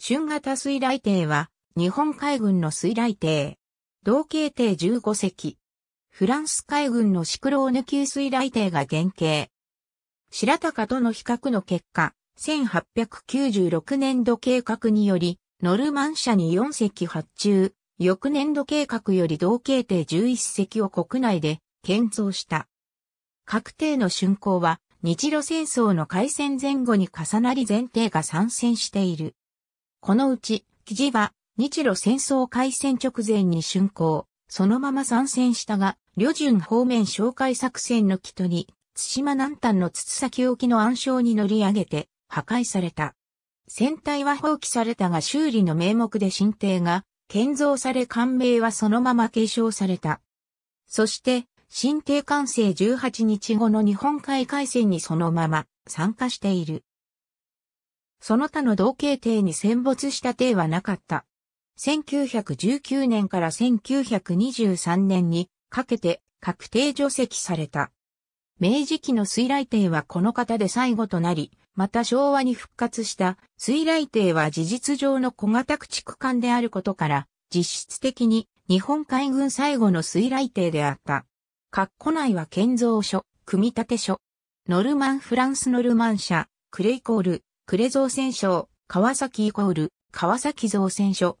春型水雷艇は、日本海軍の水雷艇。同系艇15隻。フランス海軍のシクローヌ級水雷艇が原型。白鷹との比較の結果、1896年度計画により、ノルマン社に4隻発注、翌年度計画より同系艇11隻を国内で建造した。各艇の竣工は日露戦争の開戦前後に重なり前提が参戦している。このうち、記事は、日露戦争開戦直前に竣工、そのまま参戦したが、旅順方面紹介作戦の基とに、津島南端の筒崎沖の暗礁に乗り上げて、破壊された。船体は放棄されたが修理の名目で新艇が建造され艦名はそのまま継承された。そして、新艇完成18日後の日本海海戦にそのまま参加している。その他の同系艇に戦没した艇はなかった。1919年から1923年にかけて確定除籍された。明治期の水雷艇はこの方で最後となり、また昭和に復活した水雷艇は事実上の小型駆逐艦であることから、実質的に日本海軍最後の水雷艇であった。括弧内は建造所、組立所、ノルマンフランスノルマン社、クレイコール、呉造船省、川崎イコール、川崎造船所。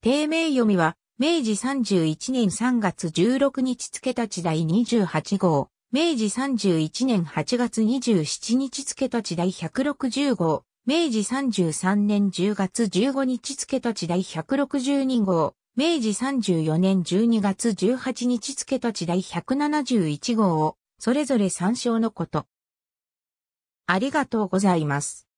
定名読みは、明治31年3月16日付たち第28号、明治31年8月27日付たち第160号、明治33年10月15日付たち第162号、明治34年12月18日付たち第171号を、それぞれ参照のこと。ありがとうございます。